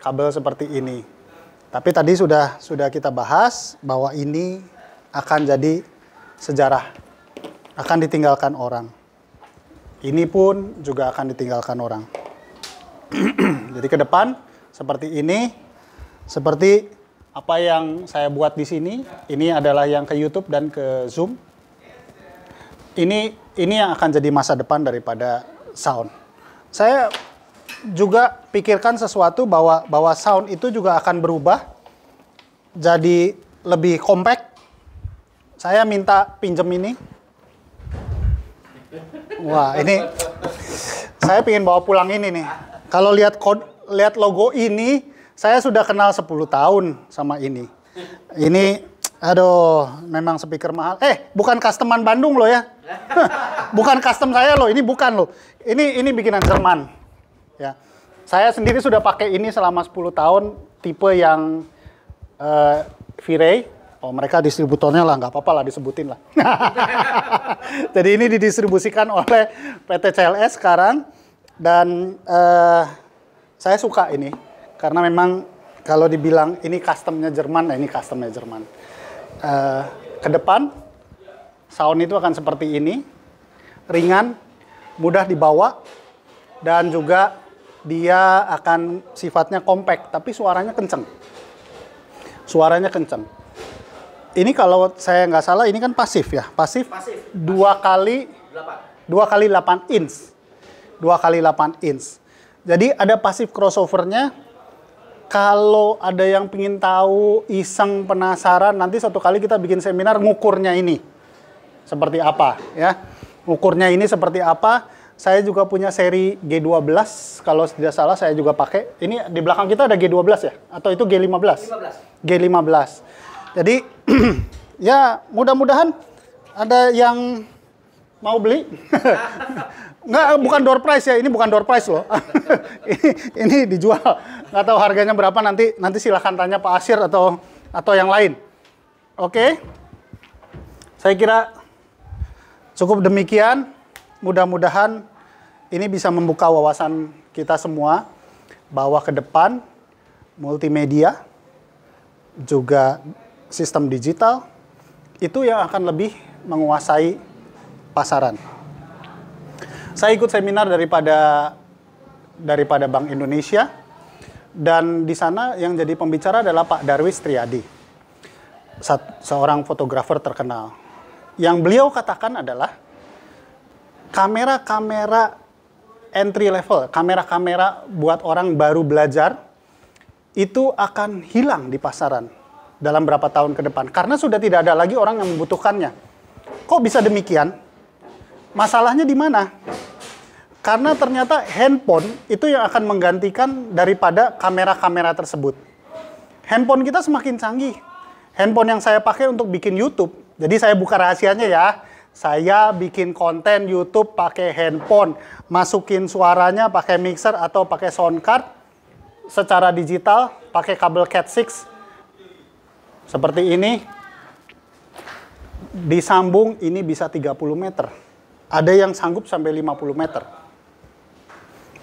kabel seperti ini. Tapi tadi sudah sudah kita bahas bahwa ini akan jadi sejarah, akan ditinggalkan orang. Ini pun juga akan ditinggalkan orang. jadi ke depan seperti ini, seperti apa yang saya buat di sini, ini adalah yang ke YouTube dan ke Zoom. Ini ini yang akan jadi masa depan daripada sound. Saya juga pikirkan sesuatu bahwa bahwa sound itu juga akan berubah jadi lebih compact. Saya minta pinjem ini. Wah, ini saya ingin bawa pulang ini nih. Kalau lihat kod, lihat logo ini, saya sudah kenal 10 tahun sama ini. Ini aduh, memang speaker mahal. Eh, bukan customan Bandung loh ya. bukan custom saya loh, ini bukan loh. Ini ini bikinan Jerman. Ya. Saya sendiri sudah pakai ini selama 10 tahun, tipe yang uh, V-Ray. Oh mereka distributornya lah, nggak apa-apa lah disebutin lah. Jadi ini didistribusikan oleh PT CLS sekarang. Dan uh, saya suka ini, karena memang kalau dibilang ini customnya Jerman, nah ini customnya Jerman. Uh, ke depan sound itu akan seperti ini, ringan, mudah dibawa, dan juga dia akan sifatnya kompak, tapi suaranya kenceng. Suaranya kenceng. Ini kalau saya nggak salah ini kan pasif ya, pasif. Pasif. Dua pasif. kali. Delapan. Dua kali 8 inch. Dua kali 8 inch. Jadi ada pasif crossovernya. Kalau ada yang pingin tahu, iseng penasaran, nanti satu kali kita bikin seminar ngukurnya ini seperti apa ya. Ukurnya ini seperti apa? Saya juga punya seri G12, kalau tidak salah saya juga pakai. Ini di belakang kita ada G12 ya? Atau itu G15? 15. g 15 Jadi, ya mudah-mudahan ada yang mau beli. Nggak, bukan door price ya. Ini bukan door price loh. ini, ini dijual. Nggak tahu harganya berapa nanti. Nanti silahkan tanya Pak Asir atau atau yang lain. Oke. Okay? Saya kira cukup demikian mudah-mudahan ini bisa membuka wawasan kita semua bahwa ke depan multimedia juga sistem digital itu yang akan lebih menguasai pasaran. Saya ikut seminar daripada daripada Bank Indonesia dan di sana yang jadi pembicara adalah Pak Darwis Triadi, seorang fotografer terkenal. Yang beliau katakan adalah kamera-kamera entry level, kamera-kamera buat orang baru belajar itu akan hilang di pasaran dalam berapa tahun ke depan karena sudah tidak ada lagi orang yang membutuhkannya. Kok bisa demikian? Masalahnya di mana? Karena ternyata handphone itu yang akan menggantikan daripada kamera-kamera tersebut. Handphone kita semakin canggih. Handphone yang saya pakai untuk bikin YouTube. Jadi saya buka rahasianya ya saya bikin konten YouTube pakai handphone, masukin suaranya pakai mixer atau pakai sound card secara digital pakai kabel Cat 6 seperti ini. Disambung ini bisa 30 meter. Ada yang sanggup sampai 50 meter.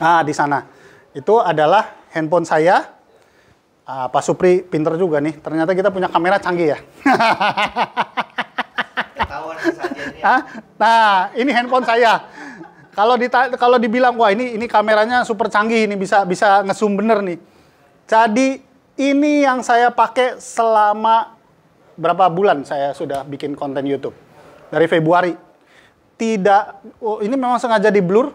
Nah, di sana. Itu adalah handphone saya. uh, Pak Supri pinter juga nih. Ternyata kita punya kamera canggih ya. Hah? Nah, ini handphone saya. Kalau di kalau dibilang wah ini ini kameranya super canggih ini bisa bisa ngesum bener nih. Jadi ini yang saya pakai selama berapa bulan saya sudah bikin konten YouTube dari Februari. Tidak oh, ini memang sengaja di blur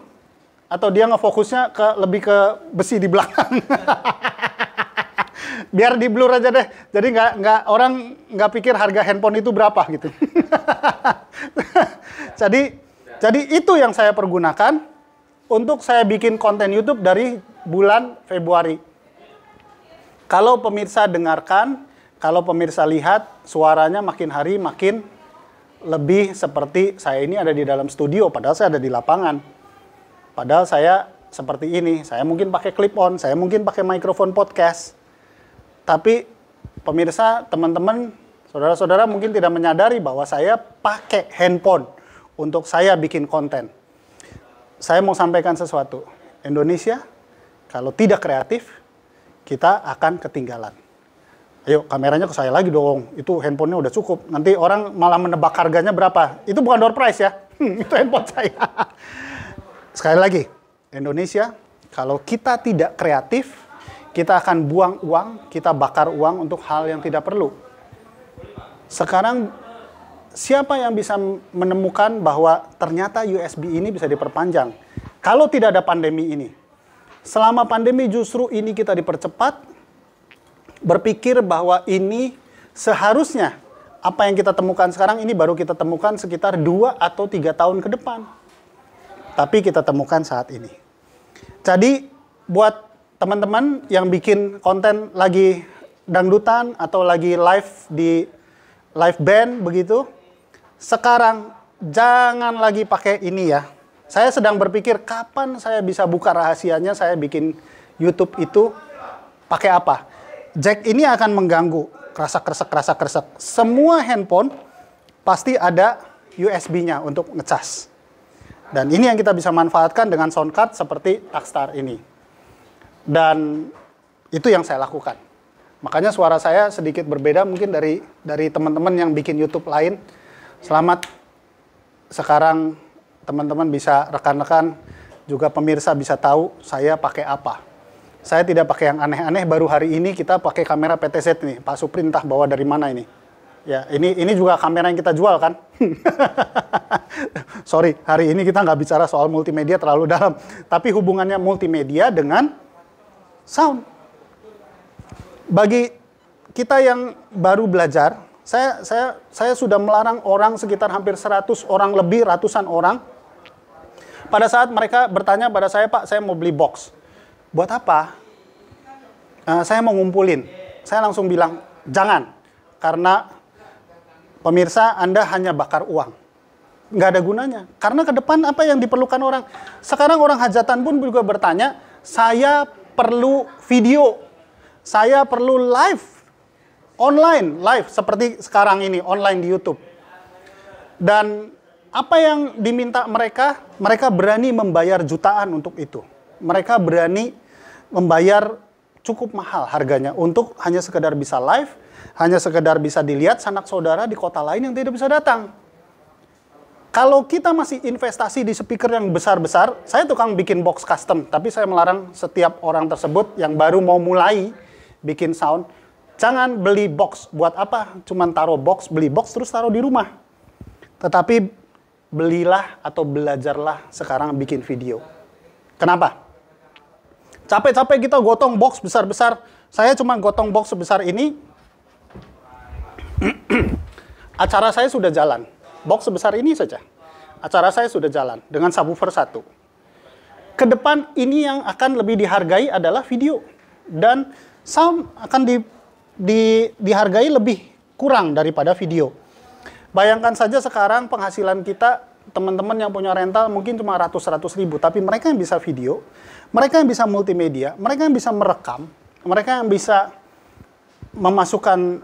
atau dia ngefokusnya ke lebih ke besi di belakang. biar di blur aja deh. Jadi nggak nggak orang nggak pikir harga handphone itu berapa gitu. jadi jadi itu yang saya pergunakan untuk saya bikin konten YouTube dari bulan Februari. Kalau pemirsa dengarkan, kalau pemirsa lihat, suaranya makin hari makin lebih seperti saya ini ada di dalam studio, padahal saya ada di lapangan. Padahal saya seperti ini. Saya mungkin pakai clip on, saya mungkin pakai mikrofon podcast. Tapi pemirsa, teman-teman, saudara-saudara mungkin tidak menyadari bahwa saya pakai handphone untuk saya bikin konten. Saya mau sampaikan sesuatu. Indonesia kalau tidak kreatif, kita akan ketinggalan. Ayo kameranya ke saya lagi dong. Itu handphonenya udah cukup. Nanti orang malah menebak harganya berapa. Itu bukan door price ya. Hmm, itu handphone saya. Sekali lagi, Indonesia kalau kita tidak kreatif, kita akan buang uang, kita bakar uang untuk hal yang tidak perlu. Sekarang siapa yang bisa menemukan bahwa ternyata USB ini bisa diperpanjang? Kalau tidak ada pandemi ini. Selama pandemi justru ini kita dipercepat berpikir bahwa ini seharusnya apa yang kita temukan sekarang ini baru kita temukan sekitar dua atau tiga tahun ke depan. Tapi kita temukan saat ini. Jadi buat teman-teman yang bikin konten lagi dangdutan atau lagi live di live band begitu, sekarang jangan lagi pakai ini ya. Saya sedang berpikir kapan saya bisa buka rahasianya saya bikin YouTube itu pakai apa. Jack ini akan mengganggu kerasa kresek kerasa kresek Semua handphone pasti ada USB-nya untuk ngecas. Dan ini yang kita bisa manfaatkan dengan soundcard seperti Takstar ini. Dan itu yang saya lakukan. Makanya suara saya sedikit berbeda mungkin dari dari teman-teman yang bikin YouTube lain. Selamat sekarang teman-teman bisa rekan-rekan juga pemirsa bisa tahu saya pakai apa. Saya tidak pakai yang aneh-aneh baru hari ini kita pakai kamera PTZ nih. Pak Supri entah bawa dari mana ini. Ya, ini ini juga kamera yang kita jual kan. Sorry, hari ini kita nggak bicara soal multimedia terlalu dalam. Tapi hubungannya multimedia dengan Sound. Bagi kita yang baru belajar, saya saya saya sudah melarang orang sekitar hampir 100 orang lebih, ratusan orang. Pada saat mereka bertanya pada saya, "Pak, saya mau beli box." Buat apa? Uh, saya mau ngumpulin. Saya langsung bilang, "Jangan." Karena pemirsa, Anda hanya bakar uang nggak ada gunanya. Karena ke depan apa yang diperlukan orang? Sekarang orang hajatan pun juga bertanya, saya perlu video, saya perlu live, online, live seperti sekarang ini, online di YouTube. Dan apa yang diminta mereka? Mereka berani membayar jutaan untuk itu. Mereka berani membayar cukup mahal harganya untuk hanya sekedar bisa live, hanya sekedar bisa dilihat sanak saudara di kota lain yang tidak bisa datang. Kalau kita masih investasi di speaker yang besar-besar, saya tukang bikin box custom, tapi saya melarang setiap orang tersebut yang baru mau mulai bikin sound, jangan beli box. Buat apa? Cuman taruh box, beli box terus taruh di rumah. Tetapi belilah atau belajarlah sekarang bikin video. Kenapa? Capek-capek kita gotong box besar-besar. Saya cuma gotong box sebesar ini. Acara saya sudah jalan box sebesar ini saja. Acara saya sudah jalan dengan subwoofer satu. Kedepan ini yang akan lebih dihargai adalah video dan sound akan di, di, dihargai lebih kurang daripada video. Bayangkan saja sekarang penghasilan kita teman-teman yang punya rental mungkin cuma ratus-ratus ribu, tapi mereka yang bisa video, mereka yang bisa multimedia, mereka yang bisa merekam, mereka yang bisa memasukkan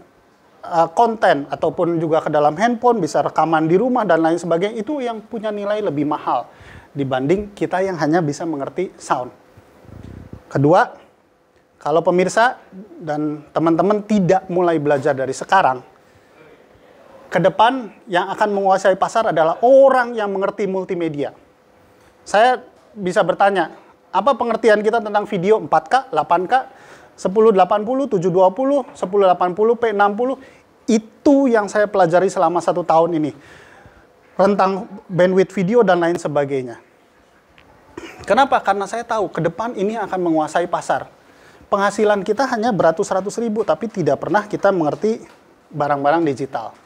Eh, konten ataupun juga ke dalam handphone, bisa rekaman di rumah dan lain sebagainya itu yang punya nilai lebih mahal dibanding kita yang hanya bisa mengerti sound. Kedua, kalau pemirsa dan teman-teman tidak mulai belajar dari sekarang, ke depan yang akan menguasai pasar adalah orang yang mengerti multimedia. Saya bisa bertanya, apa pengertian kita tentang video 4K, 8K, 1080, 720, 1080, P60, itu yang saya pelajari selama satu tahun ini. Rentang bandwidth video dan lain sebagainya. Kenapa? Karena saya tahu ke depan ini akan menguasai pasar. Penghasilan kita hanya beratus-ratus ribu, tapi tidak pernah kita mengerti barang-barang digital.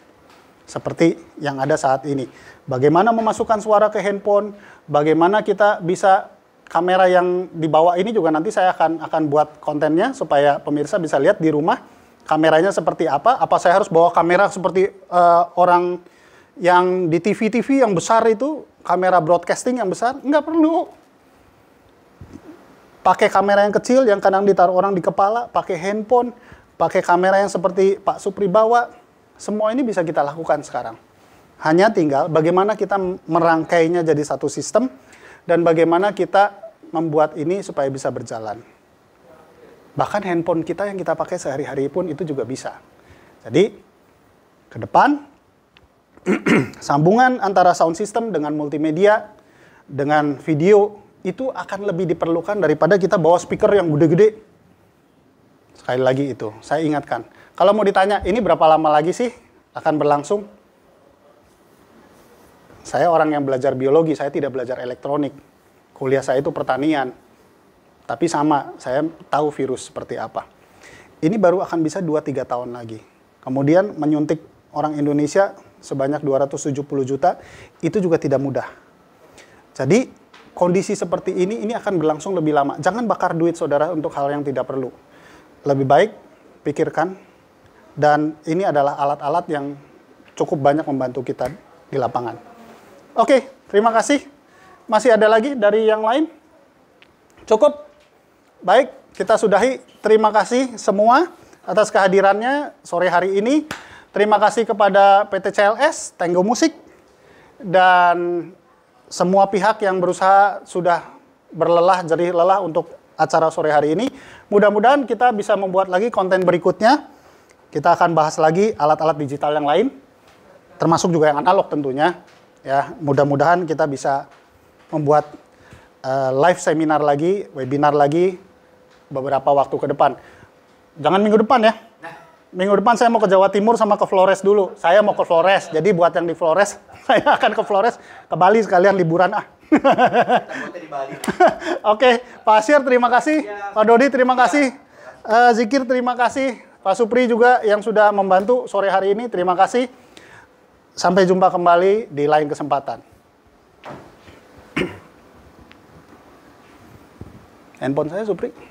Seperti yang ada saat ini. Bagaimana memasukkan suara ke handphone, bagaimana kita bisa kamera yang dibawa ini juga nanti saya akan akan buat kontennya supaya pemirsa bisa lihat di rumah kameranya seperti apa. Apa saya harus bawa kamera seperti uh, orang yang di TV-TV yang besar itu, kamera broadcasting yang besar? Enggak perlu. Pakai kamera yang kecil yang kadang ditaruh orang di kepala, pakai handphone, pakai kamera yang seperti Pak Supri bawa, semua ini bisa kita lakukan sekarang. Hanya tinggal bagaimana kita merangkainya jadi satu sistem dan bagaimana kita membuat ini supaya bisa berjalan. Bahkan handphone kita yang kita pakai sehari-hari pun itu juga bisa. Jadi, ke depan, sambungan antara sound system dengan multimedia, dengan video, itu akan lebih diperlukan daripada kita bawa speaker yang gede-gede. Sekali lagi itu, saya ingatkan. Kalau mau ditanya, ini berapa lama lagi sih akan berlangsung? saya orang yang belajar biologi, saya tidak belajar elektronik. Kuliah saya itu pertanian. Tapi sama, saya tahu virus seperti apa. Ini baru akan bisa 2-3 tahun lagi. Kemudian menyuntik orang Indonesia sebanyak 270 juta, itu juga tidak mudah. Jadi kondisi seperti ini, ini akan berlangsung lebih lama. Jangan bakar duit saudara untuk hal yang tidak perlu. Lebih baik pikirkan, dan ini adalah alat-alat yang cukup banyak membantu kita di lapangan. Oke, terima kasih. Masih ada lagi dari yang lain? Cukup? Baik, kita sudahi. Terima kasih semua atas kehadirannya sore hari ini. Terima kasih kepada PT CLS, Tenggo Musik, dan semua pihak yang berusaha sudah berlelah, jadi lelah untuk acara sore hari ini. Mudah-mudahan kita bisa membuat lagi konten berikutnya. Kita akan bahas lagi alat-alat digital yang lain, termasuk juga yang analog tentunya ya mudah-mudahan kita bisa membuat uh, live seminar lagi, webinar lagi beberapa waktu ke depan. Jangan minggu depan ya. Nah. Minggu depan saya mau ke Jawa Timur sama ke Flores dulu. Saya mau ke Flores. Jadi buat yang di Flores, saya akan ke Flores, ke Bali sekalian liburan ah. Oke, Pak Asyir terima kasih. Iya. Pak Dodi terima kasih. Uh, Zikir terima kasih. Pak Supri juga yang sudah membantu sore hari ini terima kasih. Sampai jumpa kembali di lain kesempatan. Handphone saya Supri.